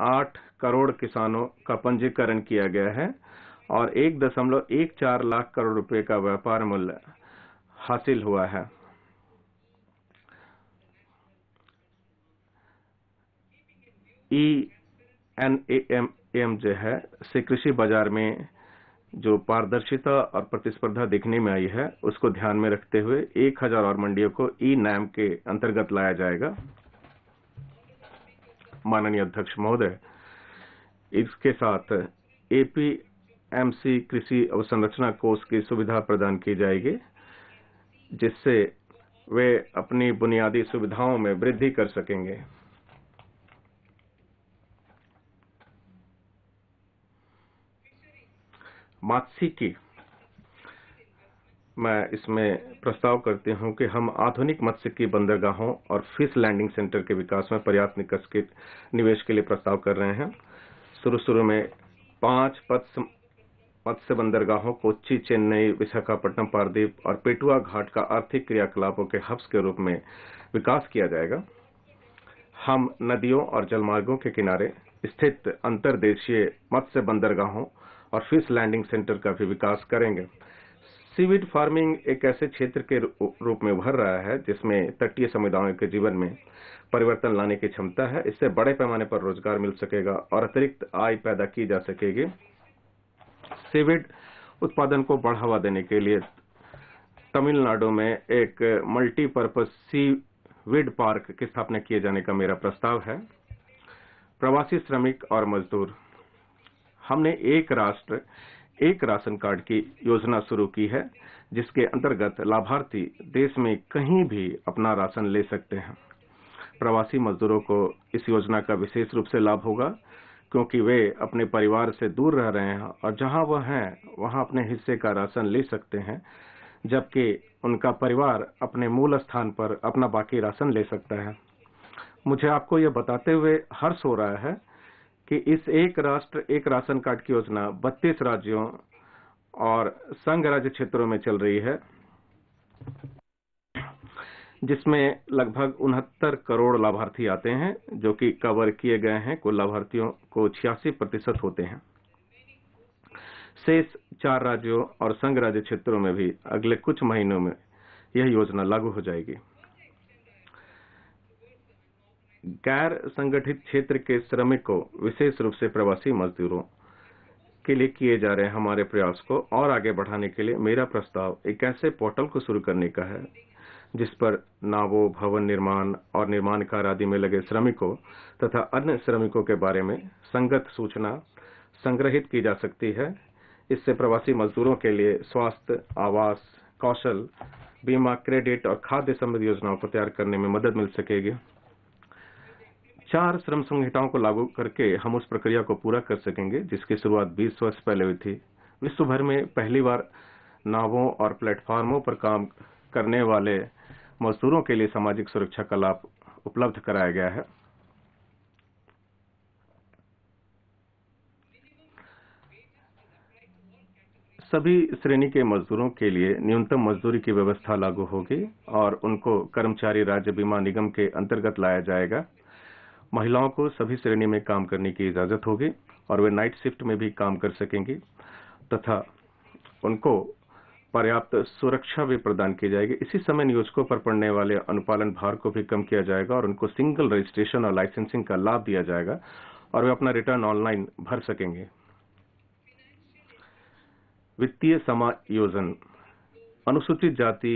आठ करोड़ किसानों का पंजीकरण किया गया है और एक दशमलव एक चार लाख करोड़ रुपए का व्यापार मूल्य हासिल हुआ है E N A M M जो है से कृषि बाजार में जो पारदर्शिता और प्रतिस्पर्धा देखने में आई है उसको ध्यान में रखते हुए एक हजार और मंडियों को ई e नैम के अंतर्गत लाया जाएगा माननीय अध्यक्ष महोदय इसके साथ एपीएमसी कृषि अवसंरचना कोष की सुविधा प्रदान की जाएगी जिससे वे अपनी बुनियादी सुविधाओं में वृद्धि कर सकेंगे मात्सी की मैं इसमें प्रस्ताव करती हूं कि हम आधुनिक मत्स्य की बंदरगाहों और फिश लैंडिंग सेंटर के विकास में पर्याप्त निकस के निवेश के लिए प्रस्ताव कर रहे हैं शुरू शुरू में पांच पद मत्स्य बंदरगाहों कोच्चि चेन्नई विशाखापट्टनम पारदीप और पेटुआ घाट का आर्थिक क्रियाकलापों के हब्स के रूप में विकास किया जाएगा हम नदियों और जलमार्गों के किनारे स्थित अंतर्देशीय मत्स्य बंदरगाहों और फिश लैंडिंग सेंटर का भी विकास करेंगे सीविड फार्मिंग एक ऐसे क्षेत्र के रूप में उभर रहा है जिसमें तटीय समुदायों के जीवन में परिवर्तन लाने की क्षमता है इससे बड़े पैमाने पर रोजगार मिल सकेगा और अतिरिक्त आय पैदा की जा सकेगी सीविड उत्पादन को बढ़ावा देने के लिए तमिलनाडु में एक मल्टीपर्पज सीविड पार्क की स्थापना किए जाने का मेरा प्रस्ताव है प्रवासी श्रमिक और मजदूर हमने एक राष्ट्र एक राशन कार्ड की योजना शुरू की है जिसके अंतर्गत लाभार्थी देश में कहीं भी अपना राशन ले सकते हैं प्रवासी मजदूरों को इस योजना का विशेष रूप से लाभ होगा क्योंकि वे अपने परिवार से दूर रह रहे हैं और जहां वह हैं वहां अपने हिस्से का राशन ले सकते हैं जबकि उनका परिवार अपने मूल स्थान पर अपना बाकी राशन ले सकता है मुझे आपको यह बताते हुए हर्ष हो रहा है कि इस एक राष्ट्र एक राशन कार्ड की योजना 32 राज्यों और संघ राज्य क्षेत्रों में चल रही है जिसमें लगभग उनहत्तर करोड़ लाभार्थी आते हैं जो कि कवर किए गए हैं कुल लाभार्थियों को छियासी प्रतिशत होते हैं शेष चार राज्यों और संघ राज्य क्षेत्रों में भी अगले कुछ महीनों में यह योजना लागू हो जाएगी गैर संगठित क्षेत्र के श्रमिकों विशेष रूप से प्रवासी मजदूरों के लिए किए जा रहे हमारे प्रयास को और आगे बढ़ाने के लिए मेरा प्रस्ताव एक ऐसे पोर्टल को शुरू करने का है जिस पर नावों भवन निर्माण और निर्माण कार्य आदि में लगे श्रमिकों तथा अन्य श्रमिकों के बारे में संगत सूचना संग्रहित की जा सकती है इससे प्रवासी मजदूरों के लिए स्वास्थ्य आवास कौशल बीमा क्रेडिट और खाद्य संबंधी योजनाओं को तैयार करने में मदद मिल सकेगी चार श्रम संहिताओं को लागू करके हम उस प्रक्रिया को पूरा कर सकेंगे जिसकी शुरुआत 20 वर्ष पहले हुई थी विश्व भर में पहली बार नावों और प्लेटफार्मों पर काम करने वाले मजदूरों के लिए सामाजिक सुरक्षा का लाभ उपलब्ध कराया गया है सभी श्रेणी के मजदूरों के लिए न्यूनतम मजदूरी की व्यवस्था लागू होगी और उनको कर्मचारी राज्य बीमा निगम के अंतर्गत लाया जाएगा महिलाओं को सभी श्रेणी में काम करने की इजाज़त होगी और वे नाइट शिफ्ट में भी काम कर सकेंगी तथा उनको पर्याप्त सुरक्षा भी प्रदान की जाएगी इसी समय नियोजकों पर पड़ने वाले अनुपालन भार को भी कम किया जाएगा और उनको सिंगल रजिस्ट्रेशन और लाइसेंसिंग का लाभ दिया जाएगा और वे अपना रिटर्न ऑनलाइन भर सकेंगे वित्तीय समायोजन अनुसूचित जाति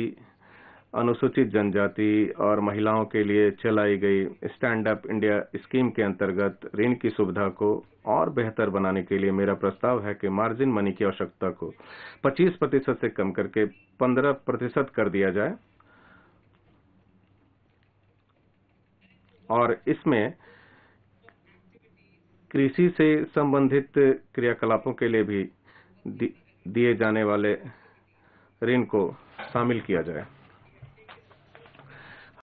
अनुसूचित जनजाति और महिलाओं के लिए चलाई गई स्टैंड अप इंडिया स्कीम के अंतर्गत ऋण की सुविधा को और बेहतर बनाने के लिए मेरा प्रस्ताव है कि मार्जिन मनी की आवश्यकता को 25 प्रतिशत से कम करके 15 प्रतिशत कर दिया जाए और इसमें कृषि से संबंधित क्रियाकलापों के लिए भी दिए जाने वाले ऋण को शामिल किया जाए